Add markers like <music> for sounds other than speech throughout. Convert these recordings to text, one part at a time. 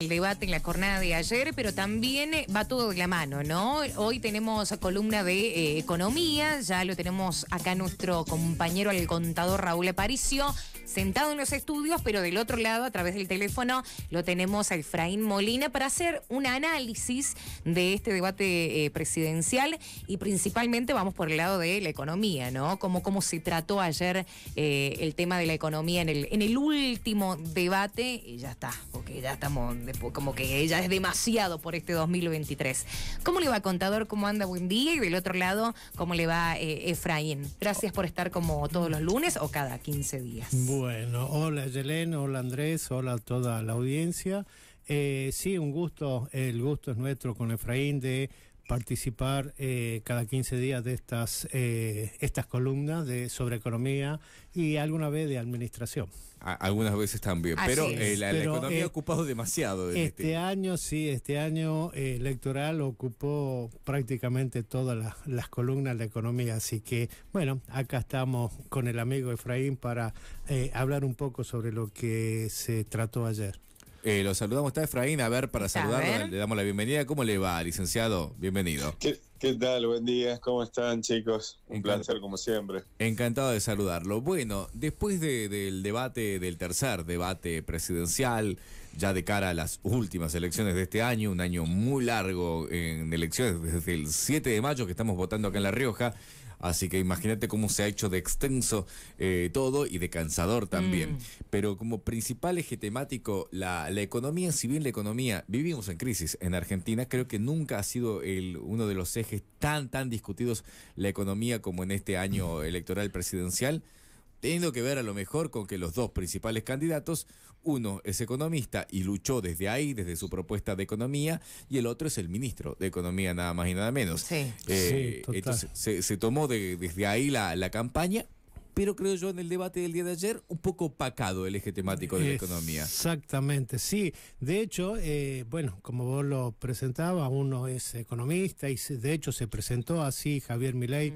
el debate en la jornada de ayer, pero también eh, va todo de la mano, ¿no? Hoy tenemos columna de eh, economía, ya lo tenemos acá nuestro compañero, el contador Raúl Aparicio, sentado en los estudios, pero del otro lado, a través del teléfono, lo tenemos a Efraín Molina para hacer un análisis de este debate eh, presidencial y principalmente vamos por el lado de la economía, ¿no? Como cómo se trató ayer el tema de la economía en el, en el último debate y ya está, porque ya estamos como que ella es demasiado por este 2023. ¿Cómo le va, contador? ¿Cómo anda? Buen día. Y del otro lado, ¿cómo le va eh, Efraín? Gracias por estar como todos los lunes o cada 15 días. Bueno, hola Yelena, hola Andrés, hola toda la audiencia. Eh, sí, un gusto, el gusto es nuestro con Efraín de participar eh, cada 15 días de estas, eh, estas columnas de, sobre economía y alguna vez de administración. algunas veces también, pero eh, la, economía ha ocupado demasiado. Este, este, año, sí, este año electoral ocupó prácticamente todas las, las columnas de economía, así que bueno, acá estamos con el amigo Efraín para hablar un poco sobre lo que se trató ayer. Eh, lo saludamos, está Efraín, a ver, para saludarlo, le damos la bienvenida. ¿Cómo le va, licenciado? Bienvenido. ¿Qué, tal? Buen día, ¿cómo están chicos? Un placer como siempre. Encantado de saludarlo. Bueno, después del debate, del tercer debate presidencial, ya de cara a las últimas elecciones de este año, un año muy largo en elecciones desde el 7 de mayo que estamos votando acá en La Rioja, Así que imagínate cómo se ha hecho de extenso eh, todo y de cansador también. Mm. Pero como principal eje temático, la, la, economía, si bien la economía, vivimos en crisis en Argentina, creo que nunca ha sido el, uno de los ejes tan, tan discutidos la economía como en este año electoral presidencial teniendo que ver a lo mejor con que los dos principales candidatos, uno es economista y luchó desde ahí, desde su propuesta de economía, y el otro es el ministro de Economía, nada más y nada menos. Sí. Eh, entonces se, tomó de, desde ahí la, la campaña pero creo yo en el debate del día de ayer un poco opacado el eje temático de la economía. Exactamente, sí. De hecho, eh, bueno, como vos lo presentabas, uno es economista y de hecho se presentó así Javier Milei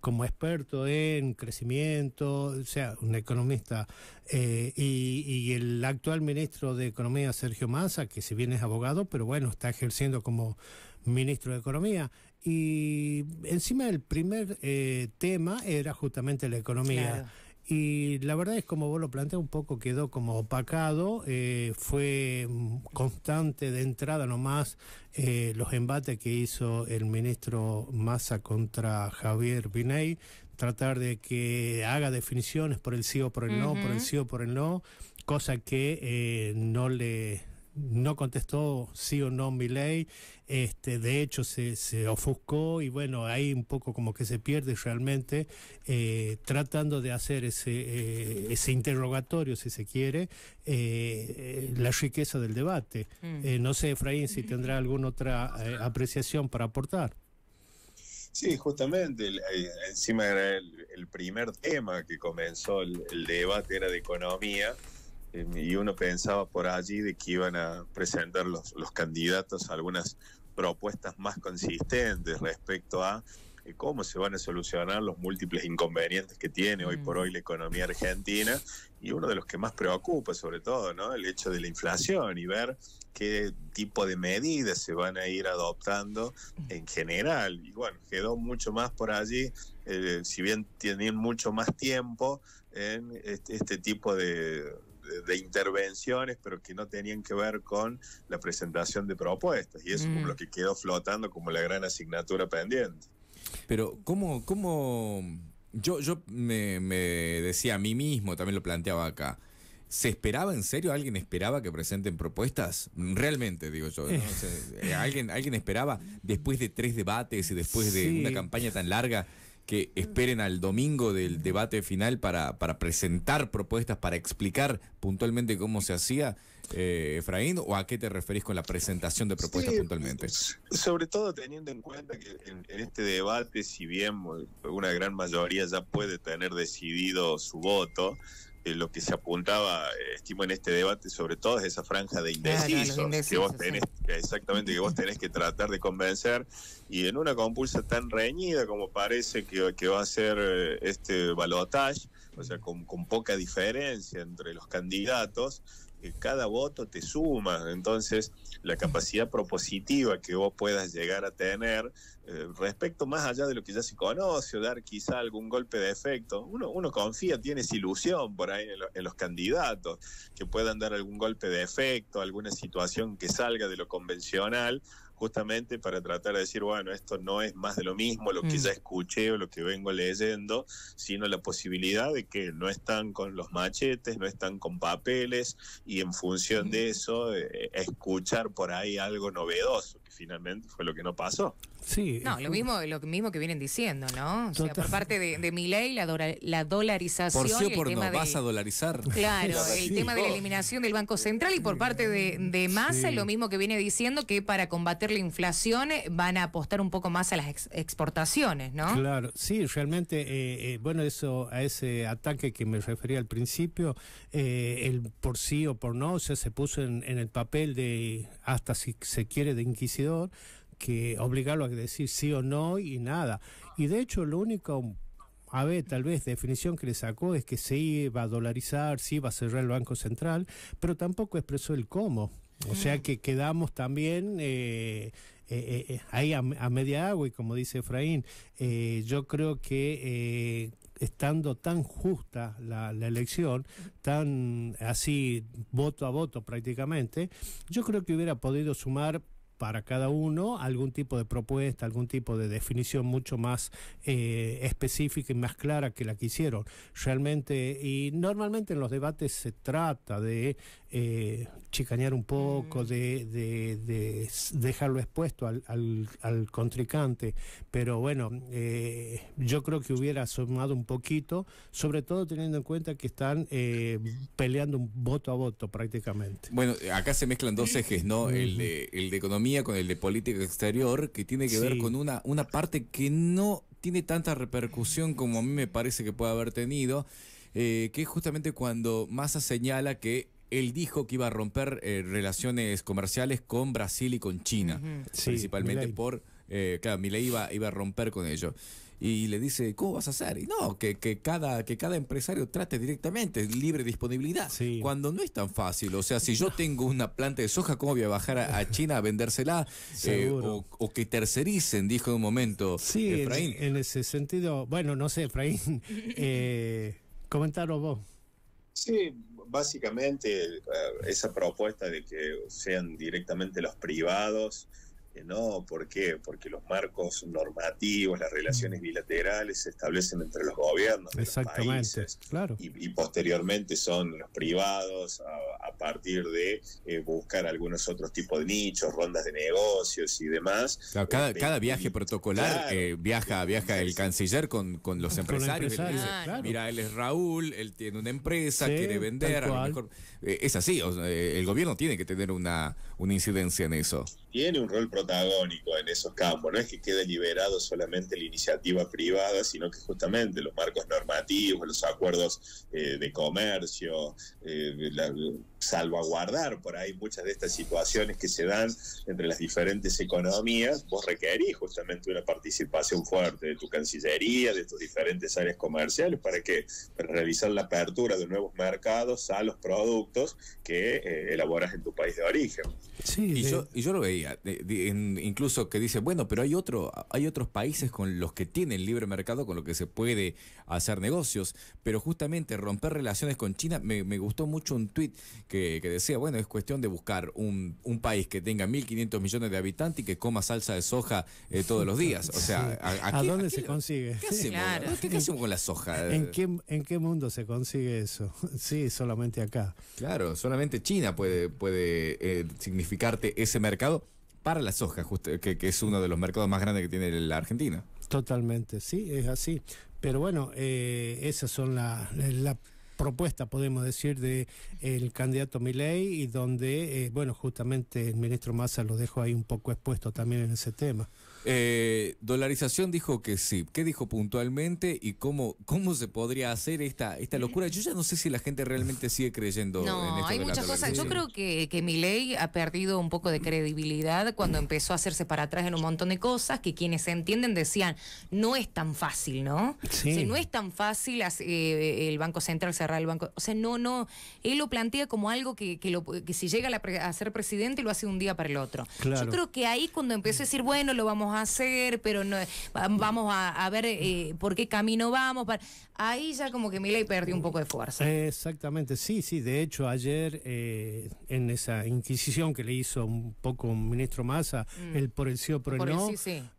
como experto en crecimiento, o sea, un economista. Eh, y, y el actual ministro de Economía, Sergio Massa, que si bien es abogado, pero bueno, está ejerciendo como ministro de Economía. Y encima el primer eh, tema era justamente la economía. Y la verdad es como vos lo planteas, un poco quedó como opacado, eh, fue constante de entrada nomás eh, los embates que hizo el ministro Massa contra Javier Binay, tratar de que haga definiciones por el sí o por el no, por el sí o por el no, cosa que no le no contestó sí o no mi ley, este, de hecho se, se, ofuscó y bueno, ahí un poco como que se pierde realmente eh, tratando de hacer ese, eh, ese interrogatorio, si se quiere, eh, la riqueza del debate. Mm. no sé, Efraín, si tendrá alguna otra apreciación para aportar. Sí, justamente, encima era el, primer tema que comenzó el, el debate, era de economía Em, y uno pensaba por allí de que iban a presentar los, candidatos algunas propuestas más consistentes respecto a eh, cómo se van a solucionar los múltiples inconvenientes que tiene hoy por mm. hoy la economía argentina y uno de los que más preocupa sobre todo, ¿no? El hecho de la inflación y ver qué tipo de medidas se van a ir adoptando mm. en general. Y bueno, quedó mucho más por allí, eh, si bien tienen mucho más tiempo en este, este tipo de, de intervenciones, pero que no tenían que ver con la presentación de propuestas. Y eso es mm. lo que quedó flotando como la gran asignatura pendiente. Pero, ¿cómo, cómo yo, yo me, me, decía a mí mismo, también lo planteaba acá. ¿Se esperaba en serio? ¿Alguien esperaba que presenten propuestas? Realmente, digo yo. <laughs> ¿alguien, ¿Alguien esperaba después de tres debates y después de una campaña tan larga que esperen al domingo del debate final para, presentar propuestas, para explicar puntualmente cómo se hacía, eh, Efraín, o a qué te referís con la presentación de propuestas puntualmente? Sobre todo teniendo en cuenta que en, este debate, si bien una gran mayoría ya puede tener decidido su voto, eh, lo que se apuntaba, eh, estimo, en este debate, sobre todo es esa franja de indecisos, que vos tenés, exactamente, que vos tenés que tratar de convencer, y en una compulsa tan reñida como parece que, que va a ser eh, este balotaje, o sea, con, con, poca diferencia entre los candidatos, cada voto te suma, entonces la capacidad propositiva que vos puedas llegar a tener eh, respecto más allá de lo que ya se conoce, o dar quizá algún golpe de efecto, uno, uno confía, tienes ilusión por ahí en, los candidatos, que puedan dar algún golpe de efecto, alguna situación que salga de lo convencional, justamente para tratar de decir, bueno, esto no es más de lo mismo, lo que mm. ya escuché o lo que vengo leyendo, sino la posibilidad de que no están con los machetes, no están con papeles, y en función de mm. eso, eh, escuchar por ahí algo novedoso finalmente fue lo que no pasó. Sí. No, lo mismo, lo mismo que vienen diciendo, ¿no? O sea, por parte de, mi ley, la, dolarización. Por sí o por no, vas a dolarizar. Claro, <laughs> el tema de la eliminación del Banco Central y por parte de, de lo mismo que viene diciendo que para combater la inflación eh, van a apostar un poco más a las exportaciones, ¿no? Claro, sí, realmente, eh, eh, bueno, eso a ese ataque que me refería al principio, el por sí o por no, o sea, se puso en, en el papel de hasta si se quiere de inquisición que obligarlo a decir sí o no y nada. Y de hecho, lo único a ver, tal vez definición que le sacó es que se iba a dolarizar, sí va a cerrar el Banco Central, pero tampoco expresó el cómo. O sea que quedamos también eh, eh, eh, ahí a, media agua y como dice Efraín, yo creo que estando tan justa la, la, elección, tan así voto a voto prácticamente, yo creo que hubiera podido sumar para cada uno algún tipo de propuesta, algún tipo de definición mucho más eh, específica y más clara que la que hicieron. Realmente, y normalmente en los debates se trata de eh, chicañar un poco, mm. de, dejarlo expuesto al, al, contrincante, pero bueno, eh, yo creo que hubiera sumado un poquito, sobre todo teniendo en cuenta que están eh, peleando un voto a voto prácticamente. Bueno, acá se mezclan dos ejes, ¿no? el de economía con el de política exterior, que tiene que ver con una, una parte que no tiene tanta repercusión como a mí me parece que puede haber tenido, eh, que es justamente cuando Massa señala que él dijo que iba a romper eh, relaciones comerciales con Brasil y con China, principalmente por, eh, claro, Milei iba, iba a romper con ello y le dice, ¿cómo vas a hacer? Y no, que, cada, que cada empresario trate directamente, libre disponibilidad. Cuando no es tan fácil, o sea, si yo tengo una planta de soja, ¿cómo voy a bajar a, China a vendérsela? <laughs> Eh, o, que tercericen, dijo en un momento sí, Efraín. E, en, ese sentido, bueno, no sé, Efraín, <laughs> eh, comentaros vos. Sí, básicamente eh, esa propuesta de que sean directamente los privados ¿no? ¿Por qué? Porque los marcos normativos, las relaciones mm. bilaterales se establecen entre los gobiernos de países claro. y, posteriormente son los privados a, partir de eh, buscar algunos otros tipos de nichos, rondas de negocios y demás. cada, este, viaje protocolar eh, viaja viaja el canciller con, los empresarios. dice, Mira, él es Raúl, él tiene una empresa, quiere vender. Eh, es así, el gobierno tiene que tener una, una incidencia en eso. Tiene un rol protocolar protagónico en esos campos. No es que quede liberado solamente la iniciativa privada, sino que justamente los marcos normativos, los acuerdos eh, de comercio, eh, la, salvaguardar por ahí muchas de estas situaciones que se dan entre las diferentes economías, vos requerís justamente una participación fuerte de tu Cancillería, de tus diferentes áreas comerciales, ¿para que Para realizar la apertura de nuevos mercados a los productos que eh, elaboras en tu país de origen. Sí, y, yo, lo veía, incluso que dice, bueno, pero hay, otro, hay otros países con los que tienen libre mercado, con los que se puede hacer negocios. Pero justamente romper relaciones con China, me, gustó mucho un tuit que, decía, bueno, es cuestión de buscar un, país que tenga 1.500 millones de habitantes y que coma salsa de soja eh, todos los días. O sea, a, dónde se consigue? ¿Qué hacemos, con la soja? ¿En qué, ¿En qué mundo se consigue eso? <laughs> Sí, solamente acá. Claro, solamente China puede, puede eh, significarte ese mercado para la soja, que, es uno de los mercados más grandes que tiene la Argentina. Totalmente, sí, es así. Pero bueno, eh, esas son las propuesta, podemos decir, de el candidato Milei y donde, eh, bueno, justamente el ministro Massa lo dejó ahí un poco expuesto también en ese tema. Eh, dolarización dijo que sí. ¿Qué dijo puntualmente y cómo, cómo se podría hacer esta, esta locura? Yo ya no sé si la gente realmente sigue creyendo en esto hay muchas cosas. Yo creo que, que ha perdido un poco de credibilidad cuando empezó a hacerse para atrás en un montón de cosas que quienes se entienden decían, no es tan fácil, ¿no? Sí. no es tan fácil eh, el Banco Central se cerrar el banco. O sea, no, no, él lo plantea como algo que, si llega a, ser presidente lo hace un día para el otro. Yo creo que ahí cuando empezó a decir, bueno, lo vamos a hacer, pero no, vamos a, ver eh, por qué camino vamos, ahí ya como que Milei perdió un poco de fuerza. Exactamente, sí, sí, de hecho ayer eh, en esa inquisición que le hizo un poco un ministro Massa, el mm. por el sí o por el no,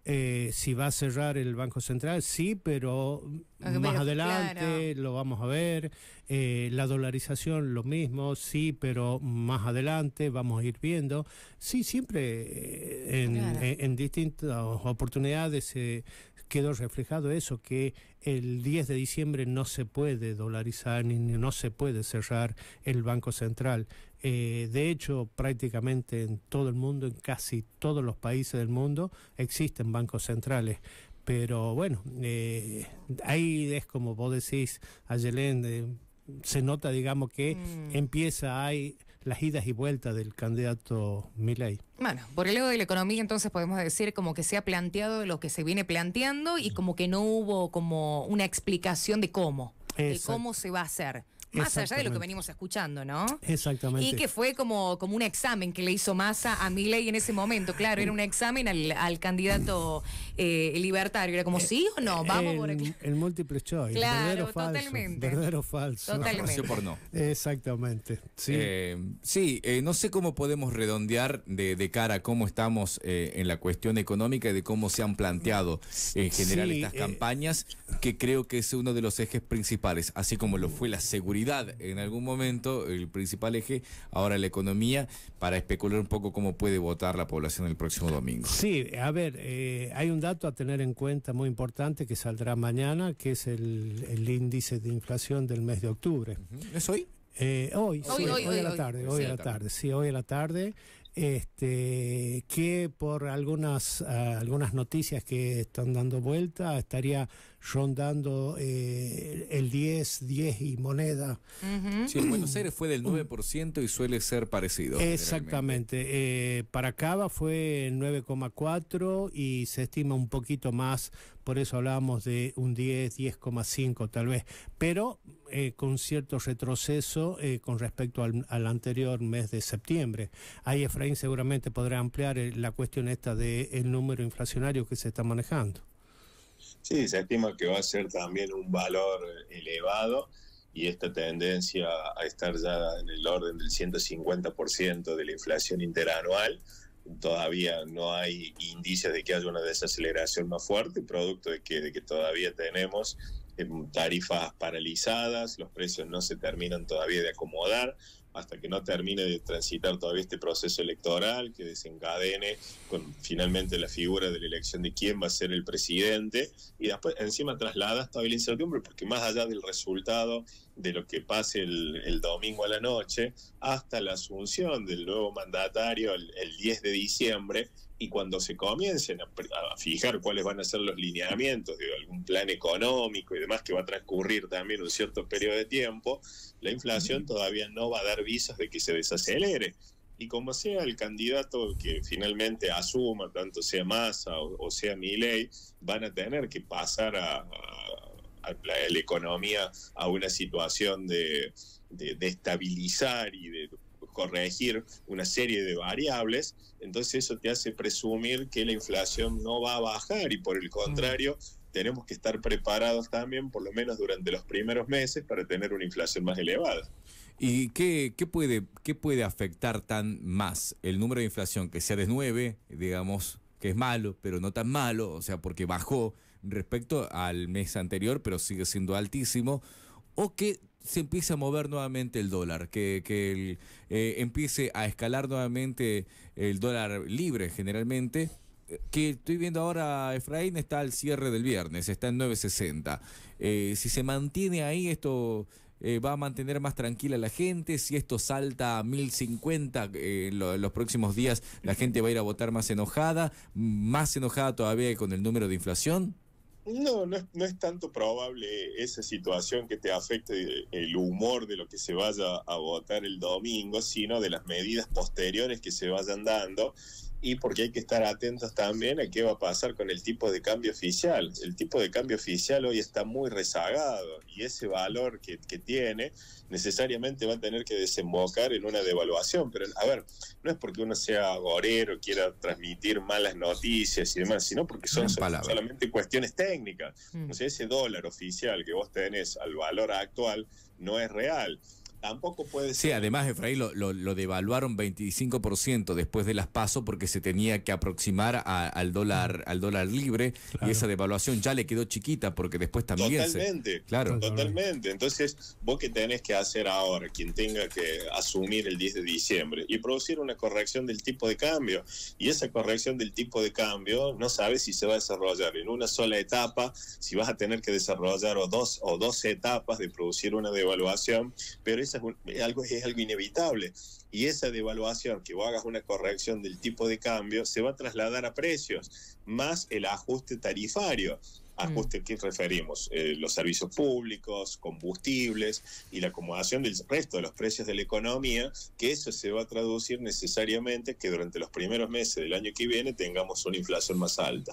eh, si va a cerrar el Banco Central, sí, pero más adelante lo vamos a ver. Eh, la dolarización, lo mismo, sí, pero más adelante vamos a ir viendo. Sí, siempre eh, en, distintas oportunidades eh, quedó reflejado eso, que el 10 de diciembre no se puede dolarizar ni no se puede cerrar el Banco Central. de hecho, prácticamente en todo el mundo, en casi todos los países del mundo, existen bancos centrales. Pero bueno, ahí es como vos decís, Ayelén, se nota, digamos, que mm. empieza hay las idas y vueltas del candidato Milei. Bueno, por el lado de la economía entonces podemos decir como que se ha planteado lo que se viene planteando y mm. como que no hubo como una explicación de cómo, de cómo se va a hacer. Más allá de lo que venimos escuchando, ¿no? Exactamente. Y que fue como, como un examen que le hizo masa a miley en ese momento. Claro, era un examen al, candidato eh, libertario. Era como, eh, ¿sí o no? Eh, Vamos el, por aquí. El múltiple choice. <laughs> verdadero totalmente. Falso, verdadero falso. Totalmente. por Exactamente. Sí, sí no sé cómo podemos redondear de, cara a cómo estamos en la cuestión económica y de cómo se han planteado en general estas campañas, que creo que es uno de los ejes principales, así como lo fue la seguridad en algún momento, el principal eje, ahora la economía, para especular un poco cómo puede votar la población el próximo domingo. Sí, a ver, eh, hay un dato a tener en cuenta muy importante que saldrá mañana, que es el, índice de inflación del mes de octubre. ¿Es hoy? Eh, hoy, hoy, la tarde, hoy, la tarde, sí, hoy a la tarde este, que por algunas, ah, algunas noticias que están dando vuelta estaría rondando eh, el 10, 10 y moneda. Sí, en Buenos Aires fue del 9% mm. y suele ser parecido. Exactamente. Eh, para Cava fue 9,4 y se estima un poquito más, por eso hablábamos de un 10, 10,5 tal vez. Pero eh, con cierto retroceso eh, con respecto al, anterior mes de septiembre. Ahí Efraín seguramente podrá ampliar eh, la cuestión esta del número inflacionario que se está manejando. Sí, se estima que va a ser también un valor elevado y esta tendencia a estar ya en el orden del 150% de la inflación interanual. Todavía no hay indicios de que haya una desaceleración más fuerte, producto de que todavía tenemos tarifas paralizadas, los precios no se terminan todavía de acomodar, hasta que no termine de transitar todavía este proceso electoral que desencadene con finalmente la figura de la elección de quién va a ser el presidente y después encima traslada todavía la incertidumbre porque más allá del resultado de lo que pase el, domingo a la noche hasta la asunción del nuevo mandatario el 10 de diciembre y cuando se comiencen a, fijar cuáles van a ser los lineamientos de algún plan económico y demás que va a transcurrir también un cierto periodo de tiempo, la inflación todavía no va a dar visas de que se desacelere. Y como sea el candidato que finalmente asuma, tanto sea Massa o, sea Milley, van a tener que pasar a, la, economía a una situación de, de, de, estabilizar y de corregir una serie de variables, entonces eso te hace presumir que la inflación no va a bajar y por el contrario, tenemos que estar preparados también, por lo menos durante los primeros meses, para tener una inflación más elevada. ¿Y qué, puede, qué puede afectar tan más el número de inflación? Que sea de 9, digamos, que es malo, pero no tan malo, o sea, porque bajó respecto al mes anterior, pero sigue siendo altísimo, o que se empieza a mover nuevamente el dólar, que, que eh, empiece a escalar nuevamente el dólar libre generalmente, eh, que estoy viendo ahora, Efraín, está al cierre del viernes, está en 9.60. Eh, si se mantiene ahí, esto va a mantener más tranquila a la gente. Si esto salta a 1050 en los próximos días, la gente va a ir a votar más enojada, más enojada todavía con el número de inflación. No, no es, tanto probable esa situación que te afecte el humor de lo que se vaya a votar el domingo, sino de las medidas posteriores que se vayan dando y porque hay que estar atentos también a qué va a pasar con el tipo de cambio oficial. El tipo de cambio oficial hoy está muy rezagado y ese valor que, tiene necesariamente va a tener que desembocar en una devaluación. Pero, a ver, no es porque uno sea gorero, quiera transmitir malas noticias y demás, sino porque son, solamente cuestiones técnicas. Mm. O ese dólar oficial que vos tenés al valor actual no es real. Tampoco puede ser. Sí, además, Efraín, lo, lo, devaluaron 25% después de las pasos porque se tenía que aproximar al dólar al dólar libre y esa devaluación ya le quedó chiquita porque después también Totalmente, claro. totalmente. Entonces, vos que tenés que hacer ahora, quien tenga que asumir el 10 de diciembre y producir una corrección del tipo de cambio. Y esa corrección del tipo de cambio no sabes si se va a desarrollar en una sola etapa, si vas a tener que desarrollar o dos o dos etapas de producir una devaluación, pero es, algo, es algo inevitable. Y esa devaluación, que vos hagas una corrección del tipo de cambio, se va a trasladar a precios, más el ajuste tarifario. Ajuste mm. que referimos, eh, los servicios públicos, combustibles y la acomodación del resto de los precios de la economía, que eso se va a traducir necesariamente que durante los primeros meses del año que viene tengamos una inflación más alta.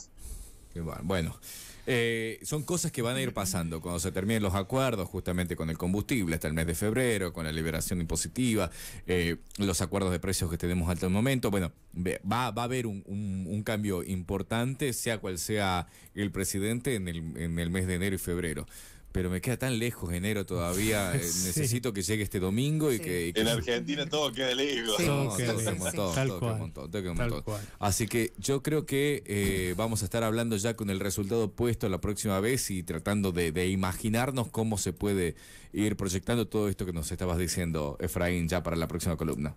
Bueno. Eh, son cosas que van a ir pasando cuando se terminen los acuerdos justamente con el combustible hasta el mes de febrero, con la liberación impositiva, eh, los acuerdos de precios que tenemos hasta el momento. Bueno, va, va a haber un, un, cambio importante, sea cual sea el presidente, en el, en el mes de enero y febrero pero me queda tan lejos enero todavía. <laughs> Eh, necesito que llegue este domingo y, que, En Argentina todo queda lejos. No, Todo, queda lejos. Todo queda un montón. Así que yo creo que eh, vamos a estar hablando ya con el resultado puesto la próxima vez y tratando de, imaginarnos cómo se puede ir proyectando todo esto que nos estabas diciendo, Efraín, ya para la próxima columna.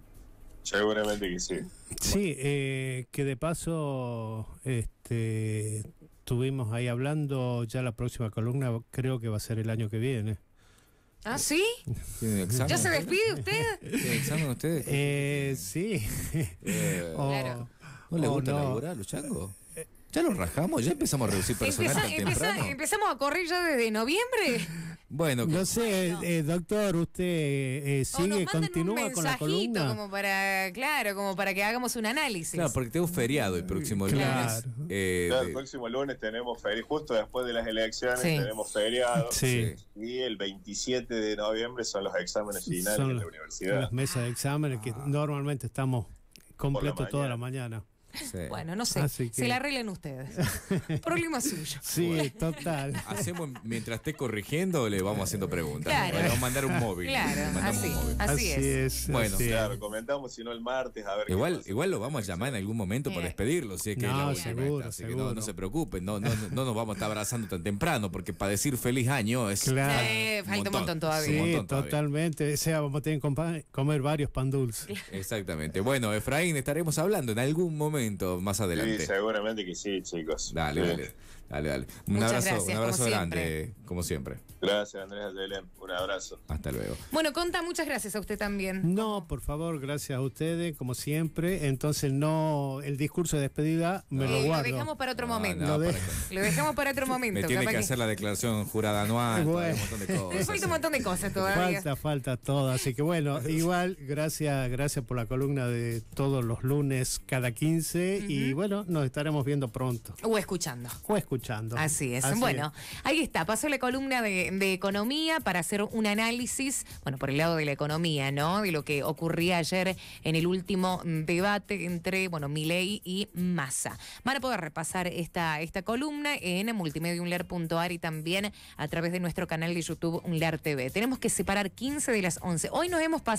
Seguramente que sí. Sí, eh, que de paso este, estuvimos ahí hablando, ya la próxima columna creo que va a ser el año que viene. ¿Ah, sí? ¿Ya se despide usted? ¿Tiene examen usted? Eh, sí. Eh. claro. ¿No le gusta no. laburar los changos? Ya lo rajamos, ya empezamos a reducir personal ¿Empezamos a correr ya desde noviembre? Bueno, no sé, eh, doctor, usted eh, sigue, continúa con la columna. Como para, claro, como para que hagamos un análisis. Claro, porque tengo feriado el próximo lunes. Eh, claro, el próximo lunes tenemos feriado, justo después de las elecciones tenemos feriado. Y el 27 de noviembre son los exámenes finales de la universidad. Las mesas de exámenes que ah. normalmente estamos completos toda la mañana. Bueno, no sé. Se la arreglen ustedes. <laughs> Problema suyo. Sí, total. Hacemos, mientras esté corrigiendo, le vamos haciendo preguntas. Le vamos a mandar un móvil. Claro, así, es. así es. claro, comentamos si no el martes. A ver igual, igual lo vamos a llamar en algún momento para eh. despedirlo, si es que no, seguro, no, se preocupen, no, no, no, nos vamos a estar abrazando tan temprano, porque para decir feliz año es. Claro. falta un montón todavía. Sí, totalmente. O sea, vamos a tener que comer varios pan dulces. Exactamente. Bueno, Efraín, estaremos hablando en algún momento más adelante. Sí, seguramente que sí, chicos. Dale, dale. Dale, dale. Un abrazo, un abrazo grande, como siempre. Gracias, Andrés Adelén Un abrazo. Hasta luego. Bueno, Conta, muchas gracias a usted también. No, por favor, gracias a ustedes, como siempre. Entonces, no, el discurso de despedida me lo guardo. Lo dejamos para otro <laughs> momento. lo, dejamos para otro momento. Me tiene que, hacer la declaración jurada anual. Bueno. Un montón de cosas. falta un montón de cosas todavía. Falta, falta todo. Así que bueno, <laughs> igual, gracias, gracias por la columna de todos los lunes cada 15 y bueno, nos estaremos viendo pronto. O escuchando. O escuchando. Así es. bueno, ahí está. Pasó la columna de, economía para hacer un análisis, bueno, por el lado de la economía, ¿no? De lo que ocurría ayer en el último debate entre, bueno, Milei y Massa. Van a poder repasar esta, esta columna en Multimediumler.ar y también a través de nuestro canal de YouTube Unler TV. Tenemos que separar 15 de las 11. Hoy nos hemos pasado